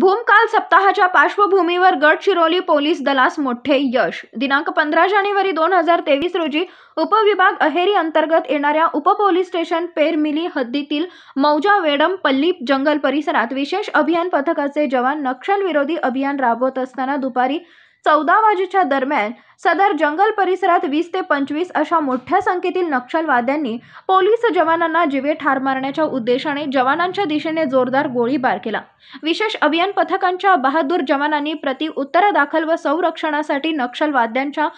भूमकाल सप्ताहाच्या पार्श्वभूमीवर Gadchiroli police Dallas मोठे यश दिनांक पंधरा जानेवारी दोन हजार तेवीस रोजी उपविभाग अहेरी अंतर्गत येणाऱ्या उप पोलीस स्टेशन पेरमिली हद्दीतील मौजा वेडम पल्ली जंगल परिसरात विशेष अभियान पथकाचे जवान नक्षलविरोधी अभियान राबवत असताना दुपारी चौदा वाजेच्या दरम्यान सदर जंगल परिसरात वीस ते पंचवीस अशा मोठ्या संख्येतील नक्षलवाद्यांनी पोलीस जवानांना जीवे ठार मारण्याच्या उद्देशाने जवानांच्या दिशेने जोरदार गोळीबार केला विशेष अभियान पथकांच्या बहादूर जवानांनी प्रति उत्तर दाखल व संरक्षणासाठी नक्षलवाद्यांच्या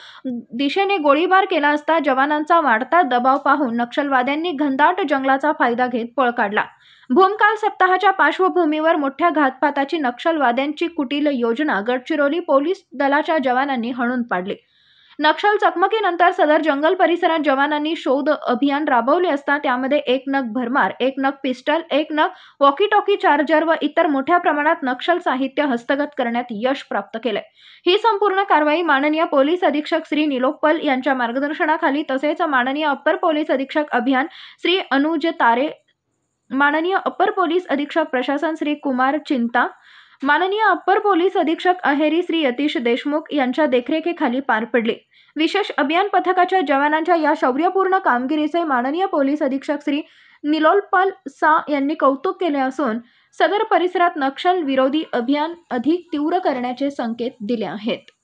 दिशेने गोळीबार केला असता जवानांचा वाढता दबाव पाहून नक्षलवाद्यांनी घनदाट जंगलाचा फायदा घेत पळ काढला भूमकाल सप्ताहाच्या पार्श्वभूमीवर मोठ्या घातपाताची नक्षलवाद्यांची कुटील योजना गडचिरोली पोलीस दलाच्या जवानांनी हणून पाडली नक्षल चकमकीनंतर सदर जंगल परिसरात जवानांनी शोध अभियान राबवले असता त्यामध्ये एक नग भरमार एक नग पिस्टल एक नग वॉकीटॉकी चार्जर व इतर मोठ्या प्रमाणात नक्षल साहित्य हस्तगत करण्यात यश प्राप्त केले ही संपूर्ण कारवाई माननीय पोलीस अधीक्षक श्री निलोपल यांच्या मार्गदर्शनाखाली तसेच माननीय अप्पर पोलीस अधीक्षक अभियान श्री अनुज तारे माननीय अप्पर पोलीस अधीक्षक प्रशासन श्री कुमार चिंता माननीय अप्पर पोलीस अधीक्षक अहेरी श्री यतीश देशमुख यांच्या देखरेखीखाली पार पडले विशेष अभियान पथकाच्या जवानांच्या या शौर्यपूर्ण कामगिरीचे माननीय पोलीस अधीक्षक श्री निलोलपाल सा यांनी कौतुक केले असून सदर परिसरात नक्षल विरोधी अभियान अधिक तीव्र करण्याचे संकेत दिले आहेत